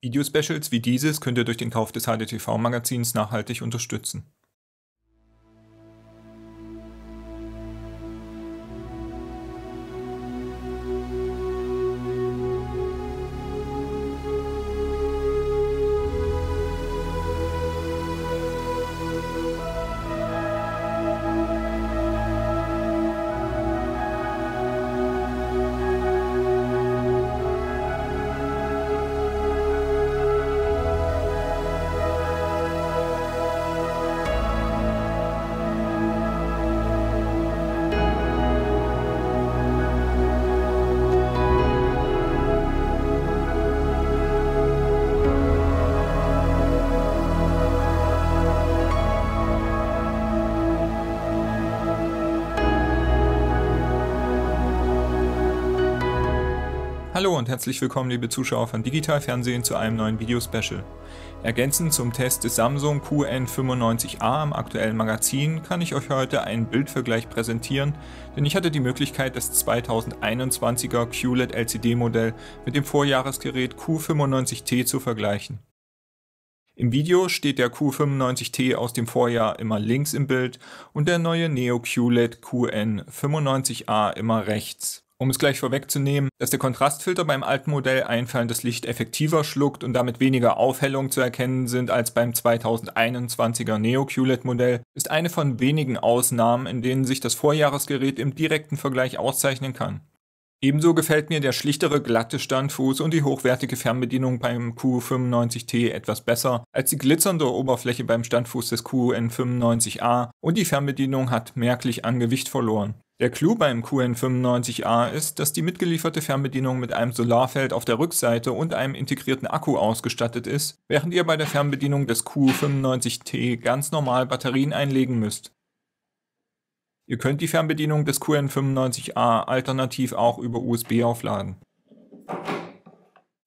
Videospecials wie dieses könnt ihr durch den Kauf des HDTV-Magazins nachhaltig unterstützen. Hallo und herzlich willkommen liebe Zuschauer von Digitalfernsehen, zu einem neuen Video-Special. Ergänzend zum Test des Samsung QN95A im aktuellen Magazin kann ich euch heute einen Bildvergleich präsentieren, denn ich hatte die Möglichkeit, das 2021er QLED LCD-Modell mit dem Vorjahresgerät Q95T zu vergleichen. Im Video steht der Q95T aus dem Vorjahr immer links im Bild und der neue Neo QLED QN95A immer rechts. Um es gleich vorwegzunehmen, dass der Kontrastfilter beim alten Modell einfallendes Licht effektiver schluckt und damit weniger Aufhellung zu erkennen sind als beim 2021er Neo QLED Modell, ist eine von wenigen Ausnahmen, in denen sich das Vorjahresgerät im direkten Vergleich auszeichnen kann. Ebenso gefällt mir der schlichtere glatte Standfuß und die hochwertige Fernbedienung beim Q95T etwas besser als die glitzernde Oberfläche beim Standfuß des QN95A und die Fernbedienung hat merklich an Gewicht verloren. Der Clou beim QN95A ist, dass die mitgelieferte Fernbedienung mit einem Solarfeld auf der Rückseite und einem integrierten Akku ausgestattet ist, während ihr bei der Fernbedienung des Q95T ganz normal Batterien einlegen müsst. Ihr könnt die Fernbedienung des QN95A alternativ auch über USB aufladen.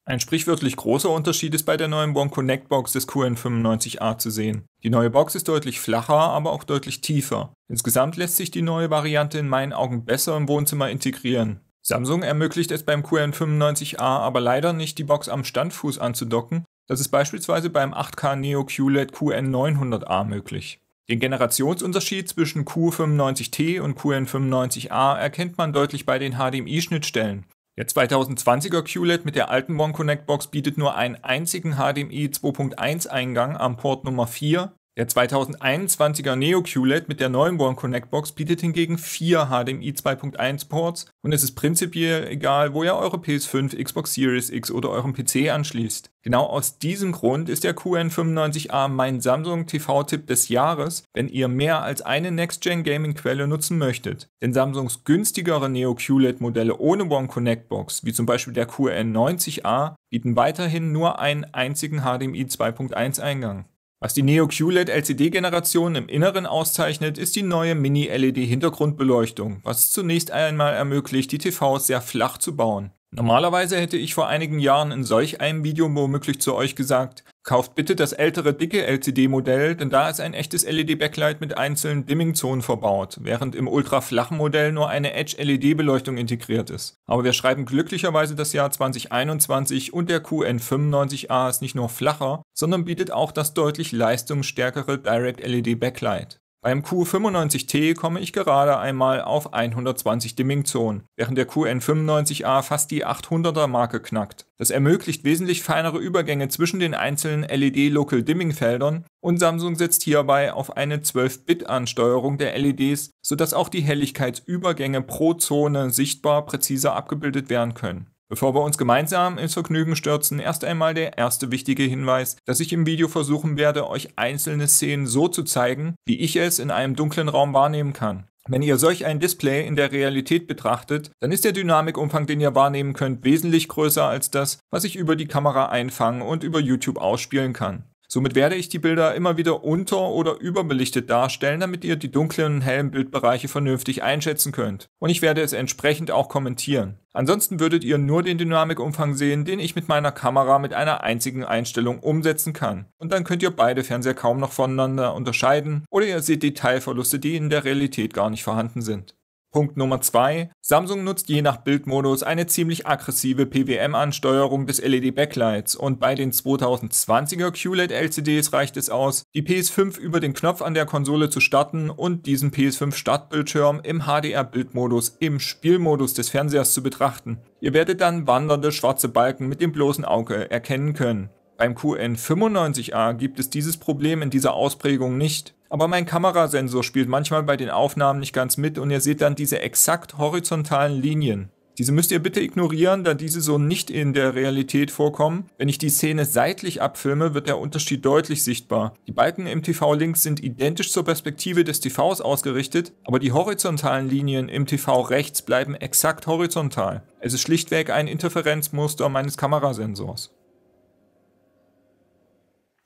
Ein sprichwörtlich großer Unterschied ist bei der neuen One Connect Box des QN95A zu sehen. Die neue Box ist deutlich flacher, aber auch deutlich tiefer. Insgesamt lässt sich die neue Variante in meinen Augen besser im Wohnzimmer integrieren. Samsung ermöglicht es beim QN95A aber leider nicht, die Box am Standfuß anzudocken. Das ist beispielsweise beim 8K Neo QLED QN900A möglich. Den Generationsunterschied zwischen Q95T und QN95A erkennt man deutlich bei den HDMI-Schnittstellen. Der 2020er QLED mit der alten One Connect Box bietet nur einen einzigen HDMI 2.1 Eingang am Port Nummer 4 der 2021er Neo QLED mit der neuen One Connect Box bietet hingegen vier HDMI 2.1 Ports und es ist prinzipiell egal, wo ihr eure PS5, Xbox Series X oder euren PC anschließt. Genau aus diesem Grund ist der QN95A mein Samsung TV-Tipp des Jahres, wenn ihr mehr als eine Next-Gen Gaming-Quelle nutzen möchtet. Denn Samsungs günstigere Neo QLED-Modelle ohne One Connect Box, wie zum Beispiel der QN90A, bieten weiterhin nur einen einzigen HDMI 2.1 Eingang. Was die Neo QLED LCD-Generation im Inneren auszeichnet, ist die neue Mini-LED-Hintergrundbeleuchtung, was zunächst einmal ermöglicht, die TVs sehr flach zu bauen. Normalerweise hätte ich vor einigen Jahren in solch einem Video womöglich zu euch gesagt, Kauft bitte das ältere dicke LCD-Modell, denn da ist ein echtes LED-Backlight mit einzelnen Dimming-Zonen verbaut, während im ultraflachen Modell nur eine Edge-LED-Beleuchtung integriert ist. Aber wir schreiben glücklicherweise das Jahr 2021 und der QN95A ist nicht nur flacher, sondern bietet auch das deutlich leistungsstärkere Direct LED Backlight. Beim Q95T komme ich gerade einmal auf 120 Dimmingzonen, während der QN95A fast die 800er Marke knackt. Das ermöglicht wesentlich feinere Übergänge zwischen den einzelnen LED-Local-Dimming-Feldern und Samsung setzt hierbei auf eine 12-Bit-Ansteuerung der LEDs, sodass auch die Helligkeitsübergänge pro Zone sichtbar präziser abgebildet werden können. Bevor wir uns gemeinsam ins Vergnügen stürzen, erst einmal der erste wichtige Hinweis, dass ich im Video versuchen werde, euch einzelne Szenen so zu zeigen, wie ich es in einem dunklen Raum wahrnehmen kann. Wenn ihr solch ein Display in der Realität betrachtet, dann ist der Dynamikumfang, den ihr wahrnehmen könnt, wesentlich größer als das, was ich über die Kamera einfangen und über YouTube ausspielen kann. Somit werde ich die Bilder immer wieder unter- oder überbelichtet darstellen, damit ihr die dunklen und hellen Bildbereiche vernünftig einschätzen könnt. Und ich werde es entsprechend auch kommentieren. Ansonsten würdet ihr nur den Dynamikumfang sehen, den ich mit meiner Kamera mit einer einzigen Einstellung umsetzen kann. Und dann könnt ihr beide Fernseher kaum noch voneinander unterscheiden oder ihr seht Detailverluste, die in der Realität gar nicht vorhanden sind. Punkt Nummer 2. Samsung nutzt je nach Bildmodus eine ziemlich aggressive PWM-Ansteuerung des LED-Backlights und bei den 2020er QLED-LCDs reicht es aus, die PS5 über den Knopf an der Konsole zu starten und diesen PS5-Startbildschirm im HDR-Bildmodus im Spielmodus des Fernsehers zu betrachten. Ihr werdet dann wandernde schwarze Balken mit dem bloßen Auge erkennen können. Beim QN95A gibt es dieses Problem in dieser Ausprägung nicht. Aber mein Kamerasensor spielt manchmal bei den Aufnahmen nicht ganz mit und ihr seht dann diese exakt horizontalen Linien. Diese müsst ihr bitte ignorieren, da diese so nicht in der Realität vorkommen. Wenn ich die Szene seitlich abfilme, wird der Unterschied deutlich sichtbar. Die Balken im TV links sind identisch zur Perspektive des TVs ausgerichtet, aber die horizontalen Linien im TV rechts bleiben exakt horizontal. Es ist schlichtweg ein Interferenzmuster meines Kamerasensors.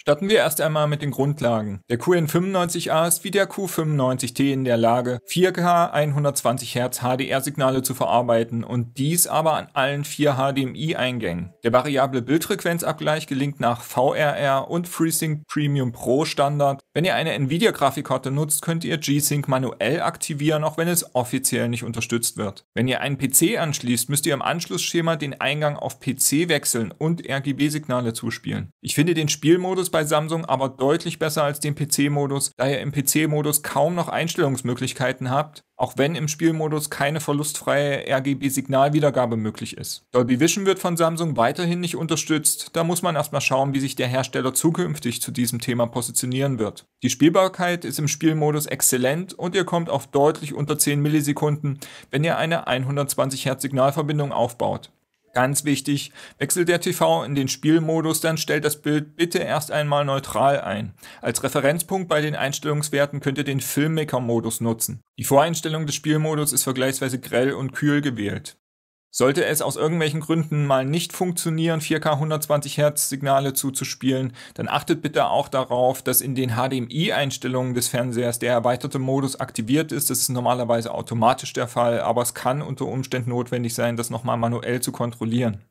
Starten wir erst einmal mit den Grundlagen. Der QN95A ist wie der Q95T in der Lage, 4K 120 Hz HDR-Signale zu verarbeiten und dies aber an allen vier HDMI-Eingängen. Der variable Bildfrequenzabgleich gelingt nach VRR und FreeSync Premium Pro Standard. Wenn ihr eine Nvidia-Grafikkarte nutzt, könnt ihr G-Sync manuell aktivieren, auch wenn es offiziell nicht unterstützt wird. Wenn ihr einen PC anschließt, müsst ihr im Anschlussschema den Eingang auf PC wechseln und RGB-Signale zuspielen. Ich finde den Spielmodus bei Samsung, aber deutlich besser als den PC-Modus, da ihr im PC-Modus kaum noch Einstellungsmöglichkeiten habt, auch wenn im Spielmodus keine verlustfreie RGB-Signalwiedergabe möglich ist. Dolby Vision wird von Samsung weiterhin nicht unterstützt, da muss man erstmal schauen, wie sich der Hersteller zukünftig zu diesem Thema positionieren wird. Die Spielbarkeit ist im Spielmodus exzellent und ihr kommt auf deutlich unter 10 Millisekunden, wenn ihr eine 120 Hertz Signalverbindung aufbaut. Ganz wichtig, wechselt der TV in den Spielmodus, dann stellt das Bild bitte erst einmal neutral ein. Als Referenzpunkt bei den Einstellungswerten könnt ihr den Filmmaker-Modus nutzen. Die Voreinstellung des Spielmodus ist vergleichsweise grell und kühl gewählt. Sollte es aus irgendwelchen Gründen mal nicht funktionieren, 4K 120 Hertz Signale zuzuspielen, dann achtet bitte auch darauf, dass in den HDMI-Einstellungen des Fernsehers der erweiterte Modus aktiviert ist. Das ist normalerweise automatisch der Fall, aber es kann unter Umständen notwendig sein, das nochmal manuell zu kontrollieren.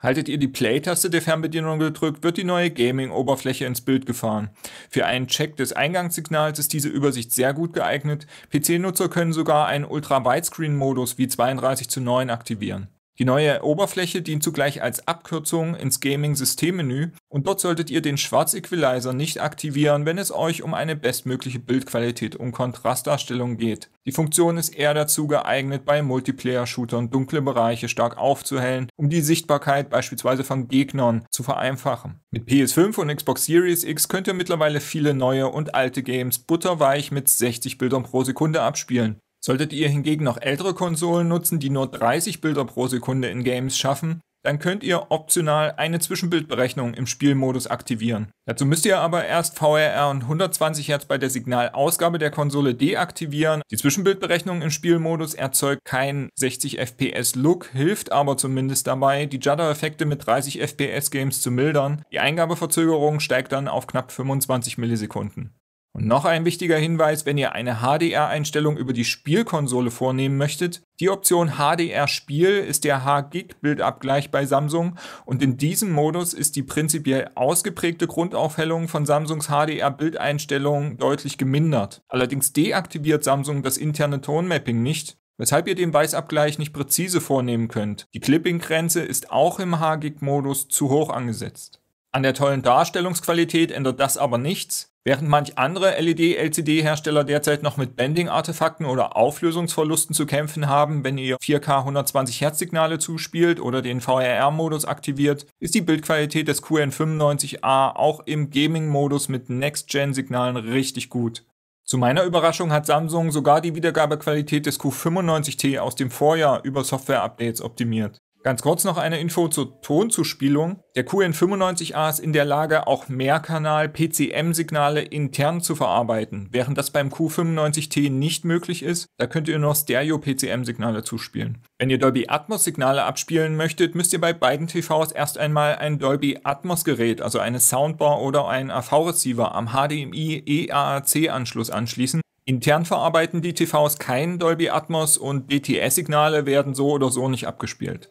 Haltet ihr die Play-Taste der Fernbedienung gedrückt, wird die neue Gaming-Oberfläche ins Bild gefahren. Für einen Check des Eingangssignals ist diese Übersicht sehr gut geeignet. PC-Nutzer können sogar einen Ultra-Widescreen-Modus wie 32 zu 9 aktivieren. Die neue Oberfläche dient zugleich als Abkürzung ins Gaming-Systemmenü und dort solltet ihr den Schwarz-Equalizer nicht aktivieren, wenn es euch um eine bestmögliche Bildqualität und Kontrastdarstellung geht. Die Funktion ist eher dazu geeignet, bei Multiplayer-Shootern dunkle Bereiche stark aufzuhellen, um die Sichtbarkeit beispielsweise von Gegnern zu vereinfachen. Mit PS5 und Xbox Series X könnt ihr mittlerweile viele neue und alte Games butterweich mit 60 Bildern pro Sekunde abspielen. Solltet ihr hingegen noch ältere Konsolen nutzen, die nur 30 Bilder pro Sekunde in Games schaffen, dann könnt ihr optional eine Zwischenbildberechnung im Spielmodus aktivieren. Dazu müsst ihr aber erst VRR und 120 Hz bei der Signalausgabe der Konsole deaktivieren. Die Zwischenbildberechnung im Spielmodus erzeugt keinen 60 FPS Look, hilft aber zumindest dabei, die Judder-Effekte mit 30 FPS Games zu mildern. Die Eingabeverzögerung steigt dann auf knapp 25 Millisekunden. Und noch ein wichtiger Hinweis, wenn ihr eine HDR-Einstellung über die Spielkonsole vornehmen möchtet, die Option HDR-Spiel ist der H-Gig-Bildabgleich bei Samsung und in diesem Modus ist die prinzipiell ausgeprägte Grundaufhellung von Samsungs HDR-Bildeinstellungen deutlich gemindert. Allerdings deaktiviert Samsung das interne Tonmapping nicht, weshalb ihr den Weißabgleich nicht präzise vornehmen könnt. Die Clipping-Grenze ist auch im hgig modus zu hoch angesetzt. An der tollen Darstellungsqualität ändert das aber nichts. Während manch andere LED-LCD-Hersteller derzeit noch mit Bending-Artefakten oder Auflösungsverlusten zu kämpfen haben, wenn ihr 4K 120 Hz Signale zuspielt oder den VRR-Modus aktiviert, ist die Bildqualität des QN95A auch im Gaming-Modus mit Next-Gen-Signalen richtig gut. Zu meiner Überraschung hat Samsung sogar die Wiedergabequalität des Q95T aus dem Vorjahr über Software-Updates optimiert. Ganz kurz noch eine Info zur Tonzuspielung. Der QN95A ist in der Lage, auch Mehrkanal-PCM-Signale intern zu verarbeiten, während das beim Q95T nicht möglich ist. Da könnt ihr nur Stereo-PCM-Signale zuspielen. Wenn ihr Dolby Atmos-Signale abspielen möchtet, müsst ihr bei beiden TVs erst einmal ein Dolby Atmos-Gerät, also eine Soundbar oder einen AV-Receiver am HDMI EAAC-Anschluss anschließen Intern verarbeiten die TVs kein Dolby Atmos und DTS-Signale werden so oder so nicht abgespielt.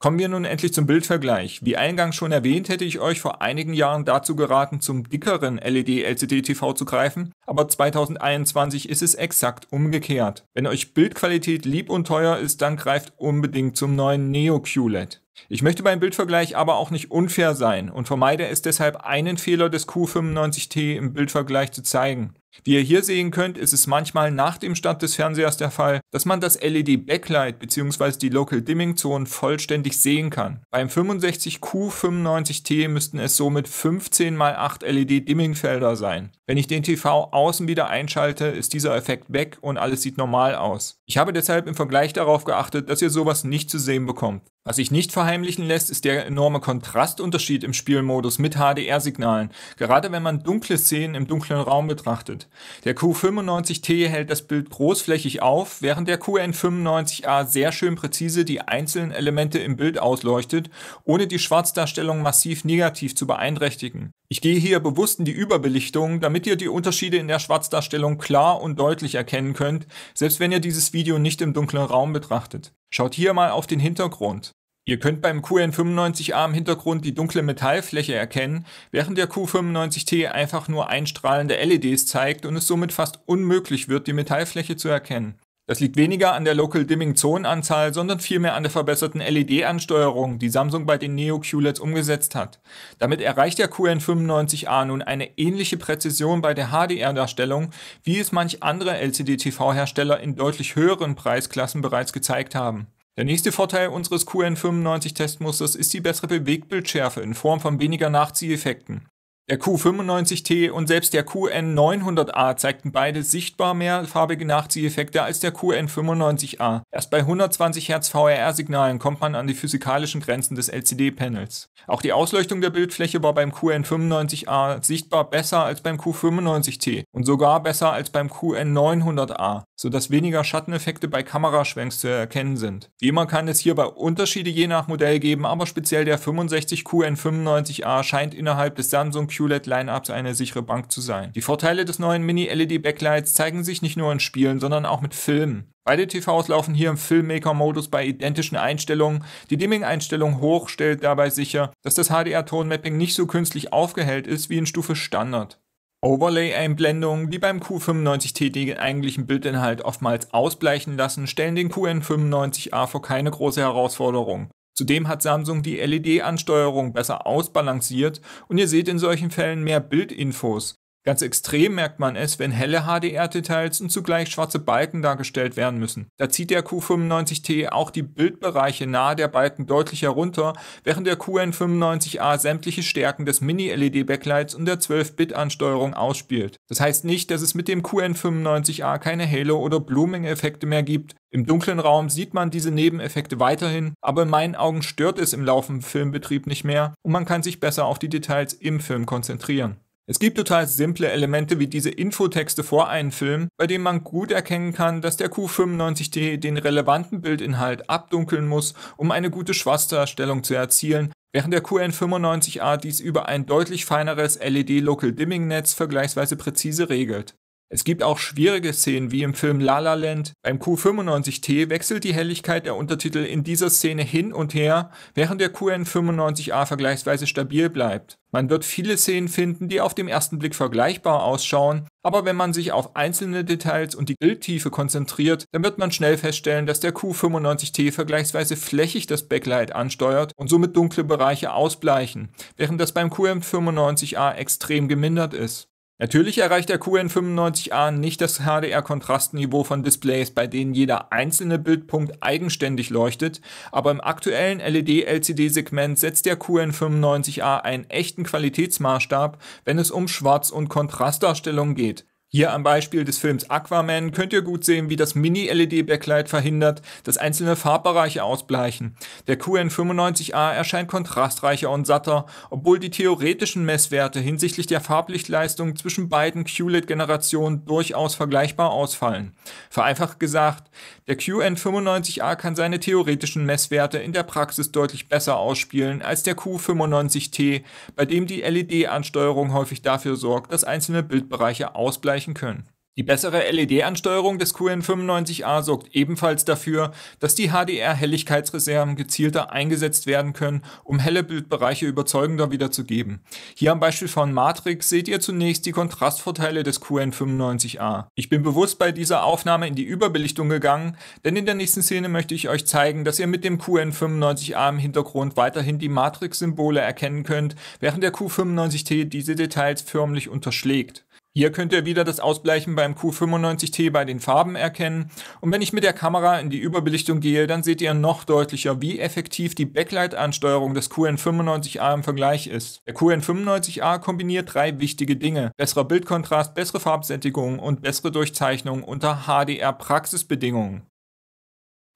Kommen wir nun endlich zum Bildvergleich. Wie eingangs schon erwähnt, hätte ich euch vor einigen Jahren dazu geraten, zum dickeren LED-LCD-TV zu greifen, aber 2021 ist es exakt umgekehrt. Wenn euch Bildqualität lieb und teuer ist, dann greift unbedingt zum neuen Neo QLED. Ich möchte beim Bildvergleich aber auch nicht unfair sein und vermeide es deshalb, einen Fehler des Q95T im Bildvergleich zu zeigen. Wie ihr hier sehen könnt, ist es manchmal nach dem Start des Fernsehers der Fall, dass man das LED Backlight bzw. die Local Dimming Zone vollständig sehen kann. Beim 65Q95T müssten es somit 15 x 8 LED Dimming Felder sein. Wenn ich den TV außen wieder einschalte, ist dieser Effekt weg und alles sieht normal aus. Ich habe deshalb im Vergleich darauf geachtet, dass ihr sowas nicht zu sehen bekommt. Was ich nicht verheimlichen lässt, ist der enorme Kontrastunterschied im Spielmodus mit HDR-Signalen, gerade wenn man dunkle Szenen im dunklen Raum betrachtet. Der Q95T hält das Bild großflächig auf, während der QN95A sehr schön präzise die einzelnen Elemente im Bild ausleuchtet, ohne die Schwarzdarstellung massiv negativ zu beeinträchtigen. Ich gehe hier bewusst in die Überbelichtung, damit ihr die Unterschiede in der Schwarzdarstellung klar und deutlich erkennen könnt, selbst wenn ihr dieses Video nicht im dunklen Raum betrachtet. Schaut hier mal auf den Hintergrund. Ihr könnt beim QN95A im Hintergrund die dunkle Metallfläche erkennen, während der Q95T einfach nur einstrahlende LEDs zeigt und es somit fast unmöglich wird, die Metallfläche zu erkennen. Das liegt weniger an der Local Dimming Zonenanzahl, sondern vielmehr an der verbesserten LED-Ansteuerung, die Samsung bei den Neo QLEDs umgesetzt hat. Damit erreicht der QN95A nun eine ähnliche Präzision bei der HDR-Darstellung, wie es manch andere LCD-TV-Hersteller in deutlich höheren Preisklassen bereits gezeigt haben. Der nächste Vorteil unseres QN95-Testmusters ist die bessere Bewegtbildschärfe in Form von weniger Nachzieheffekten. Der Q95T und selbst der QN900A zeigten beide sichtbar mehr farbige Nachzieheffekte als der QN95A. Erst bei 120 Hz VRR-Signalen kommt man an die physikalischen Grenzen des LCD-Panels. Auch die Ausleuchtung der Bildfläche war beim QN95A sichtbar besser als beim Q95T und sogar besser als beim QN900A, sodass weniger Schatteneffekte bei Kameraschwenks zu erkennen sind. Wie immer kann es hierbei Unterschiede je nach Modell geben, aber speziell der 65 QN95A scheint innerhalb des Samsung Q95 QLED-Lineups eine sichere Bank zu sein. Die Vorteile des neuen Mini-LED-Backlights zeigen sich nicht nur in Spielen, sondern auch mit Filmen. Beide TVs laufen hier im Filmmaker-Modus bei identischen Einstellungen. Die Dimming-Einstellung hoch stellt dabei sicher, dass das HDR-Tonmapping nicht so künstlich aufgehellt ist wie in Stufe Standard. Overlay-Einblendungen, die beim Q95T den eigentlichen Bildinhalt oftmals ausbleichen lassen, stellen den QN95A vor keine große Herausforderung. Zudem hat Samsung die LED-Ansteuerung besser ausbalanciert und ihr seht in solchen Fällen mehr Bildinfos. Ganz extrem merkt man es, wenn helle HDR-Details und zugleich schwarze Balken dargestellt werden müssen. Da zieht der Q95T auch die Bildbereiche nahe der Balken deutlich herunter, während der QN95A sämtliche Stärken des Mini-LED-Backlights und der 12-Bit-Ansteuerung ausspielt. Das heißt nicht, dass es mit dem QN95A keine Halo- oder Blooming-Effekte mehr gibt. Im dunklen Raum sieht man diese Nebeneffekte weiterhin, aber in meinen Augen stört es im laufenden Filmbetrieb nicht mehr und man kann sich besser auf die Details im Film konzentrieren. Es gibt total simple Elemente wie diese Infotexte vor einem Film, bei dem man gut erkennen kann, dass der Q95D den relevanten Bildinhalt abdunkeln muss, um eine gute Schwarzdarstellung zu erzielen, während der QN95A dies über ein deutlich feineres LED Local Dimming Netz vergleichsweise präzise regelt. Es gibt auch schwierige Szenen wie im Film La La Land. Beim Q95T wechselt die Helligkeit der Untertitel in dieser Szene hin und her, während der QN95A vergleichsweise stabil bleibt. Man wird viele Szenen finden, die auf dem ersten Blick vergleichbar ausschauen, aber wenn man sich auf einzelne Details und die Bildtiefe konzentriert, dann wird man schnell feststellen, dass der Q95T vergleichsweise flächig das Backlight ansteuert und somit dunkle Bereiche ausbleichen, während das beim QM95A extrem gemindert ist. Natürlich erreicht der QN95A nicht das HDR-Kontrastniveau von Displays, bei denen jeder einzelne Bildpunkt eigenständig leuchtet, aber im aktuellen LED-LCD-Segment setzt der QN95A einen echten Qualitätsmaßstab, wenn es um Schwarz- und Kontrastdarstellung geht. Hier am Beispiel des Films Aquaman könnt ihr gut sehen, wie das Mini-LED-Backlight verhindert, dass einzelne Farbbereiche ausbleichen. Der QN95A erscheint kontrastreicher und satter, obwohl die theoretischen Messwerte hinsichtlich der Farblichtleistung zwischen beiden QLED-Generationen durchaus vergleichbar ausfallen. Vereinfacht gesagt, der QN95A kann seine theoretischen Messwerte in der Praxis deutlich besser ausspielen als der Q95T, bei dem die LED-Ansteuerung häufig dafür sorgt, dass einzelne Bildbereiche ausbleichen erreichen können. Die bessere LED-Ansteuerung des QN95A sorgt ebenfalls dafür, dass die HDR-Helligkeitsreserven gezielter eingesetzt werden können, um helle Bildbereiche überzeugender wiederzugeben. Hier am Beispiel von Matrix seht ihr zunächst die Kontrastvorteile des QN95A. Ich bin bewusst bei dieser Aufnahme in die Überbelichtung gegangen, denn in der nächsten Szene möchte ich euch zeigen, dass ihr mit dem QN95A im Hintergrund weiterhin die Matrix-Symbole erkennen könnt, während der Q95T diese Details förmlich unterschlägt. Hier könnt ihr wieder das Ausbleichen beim Q95T bei den Farben erkennen und wenn ich mit der Kamera in die Überbelichtung gehe, dann seht ihr noch deutlicher, wie effektiv die Backlight-Ansteuerung des QN95A im Vergleich ist. Der QN95A kombiniert drei wichtige Dinge. Besserer Bildkontrast, bessere Farbsättigung und bessere Durchzeichnung unter HDR-Praxisbedingungen.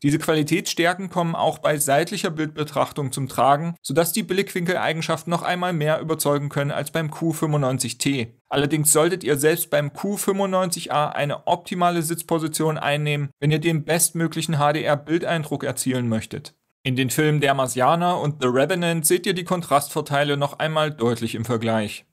Diese Qualitätsstärken kommen auch bei seitlicher Bildbetrachtung zum Tragen, sodass die Blickwinkeleigenschaften noch einmal mehr überzeugen können als beim Q95T. Allerdings solltet ihr selbst beim Q95A eine optimale Sitzposition einnehmen, wenn ihr den bestmöglichen HDR-Bildeindruck erzielen möchtet. In den Filmen Der Marsianer und The Revenant seht ihr die Kontrastvorteile noch einmal deutlich im Vergleich.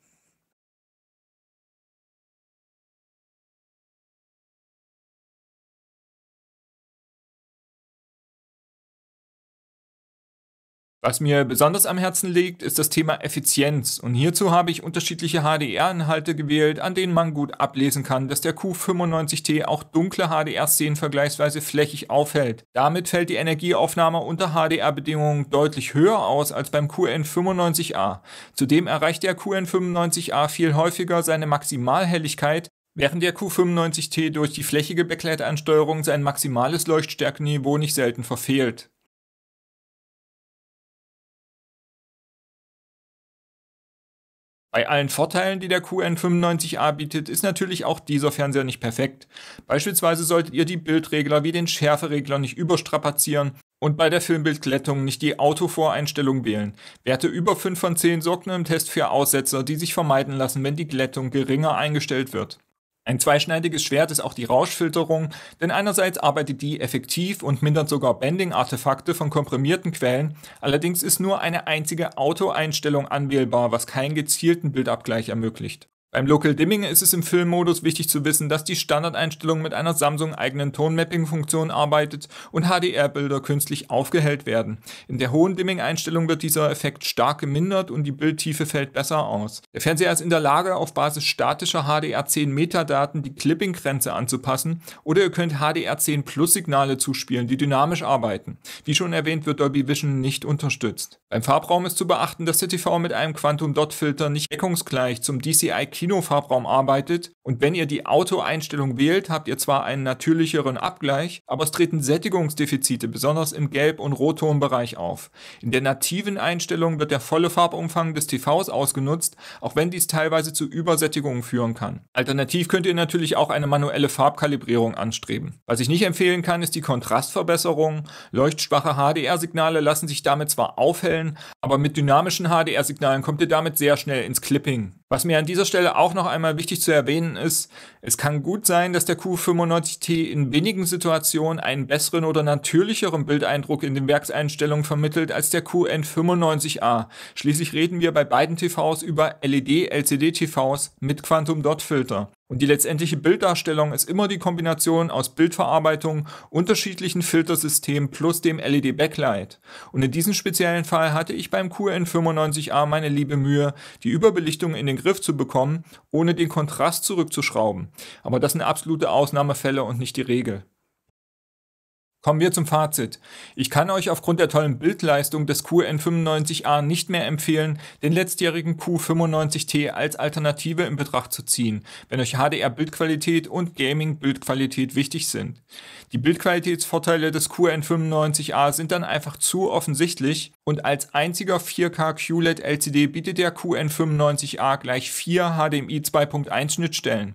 Was mir besonders am Herzen liegt, ist das Thema Effizienz und hierzu habe ich unterschiedliche HDR-Inhalte gewählt, an denen man gut ablesen kann, dass der Q95T auch dunkle HDR-Szenen vergleichsweise flächig aufhält. Damit fällt die Energieaufnahme unter HDR-Bedingungen deutlich höher aus als beim QN95A. Zudem erreicht der QN95A viel häufiger seine Maximalhelligkeit, Während der Q95T durch die flächige Backlight-Ansteuerung sein maximales Leuchtstärkenniveau nicht selten verfehlt. Bei allen Vorteilen, die der QN95A bietet, ist natürlich auch dieser Fernseher nicht perfekt. Beispielsweise solltet ihr die Bildregler wie den Schärferegler nicht überstrapazieren und bei der Filmbildglättung nicht die Autovoreinstellung wählen. Werte über 5 von 10 sorgten im Test für Aussetzer, die sich vermeiden lassen, wenn die Glättung geringer eingestellt wird. Ein zweischneidiges Schwert ist auch die Rauschfilterung, denn einerseits arbeitet die effektiv und mindert sogar Bending-Artefakte von komprimierten Quellen, allerdings ist nur eine einzige Autoeinstellung anwählbar, was keinen gezielten Bildabgleich ermöglicht beim Local Dimming ist es im Filmmodus wichtig zu wissen, dass die Standardeinstellung mit einer Samsung-eigenen Tonmapping-Funktion arbeitet und HDR-Bilder künstlich aufgehellt werden. In der hohen Dimming-Einstellung wird dieser Effekt stark gemindert und die Bildtiefe fällt besser aus. Der Fernseher ist in der Lage, auf Basis statischer HDR10-Metadaten die Clipping-Grenze anzupassen oder ihr könnt HDR10 Plus-Signale zuspielen, die dynamisch arbeiten. Wie schon erwähnt, wird Dolby Vision nicht unterstützt. Beim Farbraum ist zu beachten, dass der TV mit einem Quantum-Dot-Filter nicht deckungsgleich zum DCI Kinofarbraum arbeitet und wenn ihr die Autoeinstellung wählt, habt ihr zwar einen natürlicheren Abgleich, aber es treten Sättigungsdefizite besonders im Gelb- und Rottonbereich auf. In der nativen Einstellung wird der volle Farbumfang des TVs ausgenutzt, auch wenn dies teilweise zu Übersättigungen führen kann. Alternativ könnt ihr natürlich auch eine manuelle Farbkalibrierung anstreben. Was ich nicht empfehlen kann, ist die Kontrastverbesserung. Leuchtschwache HDR-Signale lassen sich damit zwar aufhellen, aber mit dynamischen HDR-Signalen kommt ihr damit sehr schnell ins Clipping. Was mir an dieser Stelle auch noch einmal wichtig zu erwähnen ist, es kann gut sein, dass der Q95T in wenigen Situationen einen besseren oder natürlicheren Bildeindruck in den Werkseinstellungen vermittelt als der QN95A. Schließlich reden wir bei beiden TVs über LED-LCD-TVs mit Quantum-Dot-Filter. Und die letztendliche Bilddarstellung ist immer die Kombination aus Bildverarbeitung, unterschiedlichen Filtersystemen plus dem LED-Backlight. Und in diesem speziellen Fall hatte ich beim QN95A meine liebe Mühe, die Überbelichtung in den Griff zu bekommen, ohne den Kontrast zurückzuschrauben. Aber das sind absolute Ausnahmefälle und nicht die Regel. Kommen wir zum Fazit. Ich kann euch aufgrund der tollen Bildleistung des QN95A nicht mehr empfehlen, den letztjährigen Q95T als Alternative in Betracht zu ziehen, wenn euch HDR-Bildqualität und Gaming-Bildqualität wichtig sind. Die Bildqualitätsvorteile des QN95A sind dann einfach zu offensichtlich und als einziger 4K QLED LCD bietet der QN95A gleich vier HDMI 2.1 Schnittstellen.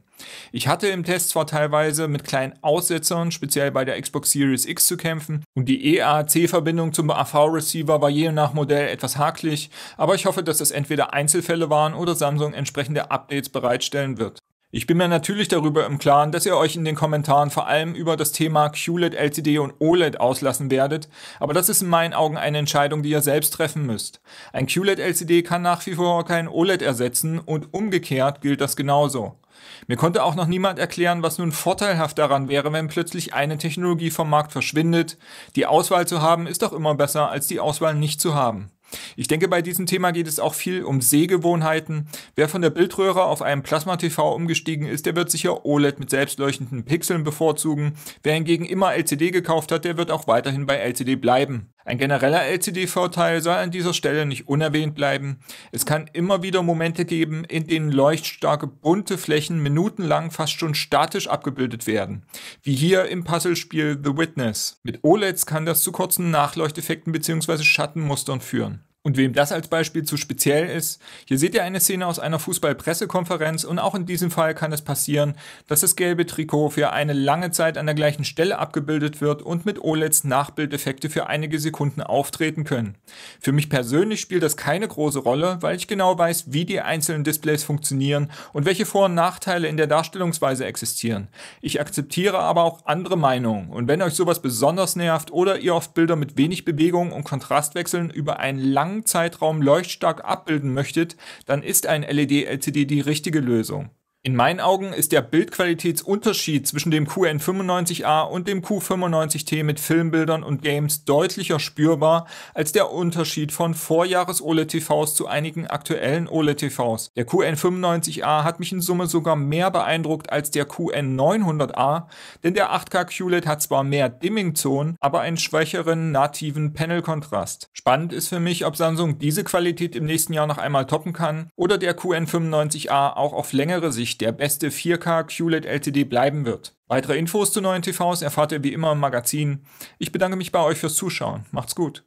Ich hatte im Test zwar teilweise mit kleinen Aussetzern, speziell bei der Xbox Series X zu kämpfen und die EAC-Verbindung zum AV-Receiver war je nach Modell etwas hakelig, aber ich hoffe, dass das entweder Einzelfälle waren oder Samsung entsprechende Updates bereitstellen wird. Ich bin mir natürlich darüber im Klaren, dass ihr euch in den Kommentaren vor allem über das Thema QLED, LCD und OLED auslassen werdet, aber das ist in meinen Augen eine Entscheidung, die ihr selbst treffen müsst. Ein QLED-LCD kann nach wie vor kein OLED ersetzen und umgekehrt gilt das genauso. Mir konnte auch noch niemand erklären, was nun vorteilhaft daran wäre, wenn plötzlich eine Technologie vom Markt verschwindet. Die Auswahl zu haben ist doch immer besser, als die Auswahl nicht zu haben. Ich denke, bei diesem Thema geht es auch viel um Sehgewohnheiten. Wer von der Bildröhre auf einen Plasma-TV umgestiegen ist, der wird sicher OLED mit selbstleuchtenden Pixeln bevorzugen. Wer hingegen immer LCD gekauft hat, der wird auch weiterhin bei LCD bleiben. Ein genereller LCD-Vorteil soll an dieser Stelle nicht unerwähnt bleiben. Es kann immer wieder Momente geben, in denen leuchtstarke bunte Flächen minutenlang fast schon statisch abgebildet werden, wie hier im Puzzlespiel The Witness. Mit OLEDs kann das zu kurzen Nachleuchteffekten bzw. Schattenmustern führen. Und wem das als Beispiel zu speziell ist, hier seht ihr eine Szene aus einer Fußballpressekonferenz und auch in diesem Fall kann es passieren, dass das gelbe Trikot für eine lange Zeit an der gleichen Stelle abgebildet wird und mit OLEDs Nachbildeffekte für einige Sekunden auftreten können. Für mich persönlich spielt das keine große Rolle, weil ich genau weiß, wie die einzelnen Displays funktionieren und welche Vor- und Nachteile in der Darstellungsweise existieren. Ich akzeptiere aber auch andere Meinungen und wenn euch sowas besonders nervt oder ihr oft Bilder mit wenig Bewegung und Kontrastwechseln über einen langen langen Zeitraum leuchtstark abbilden möchtet, dann ist ein LED-LCD die richtige Lösung. In meinen Augen ist der Bildqualitätsunterschied zwischen dem QN95A und dem Q95T mit Filmbildern und Games deutlicher spürbar als der Unterschied von Vorjahres-OLED-TVs zu einigen aktuellen OLED-TVs. Der QN95A hat mich in Summe sogar mehr beeindruckt als der QN900A, denn der 8K QLED hat zwar mehr Dimming-Zonen, aber einen schwächeren nativen Panel-Kontrast. Spannend ist für mich, ob Samsung diese Qualität im nächsten Jahr noch einmal toppen kann oder der QN95A auch auf längere Sicht nicht der beste 4K QLED LCD bleiben wird. Weitere Infos zu neuen TVs erfahrt ihr wie immer im Magazin. Ich bedanke mich bei euch fürs Zuschauen. Macht's gut.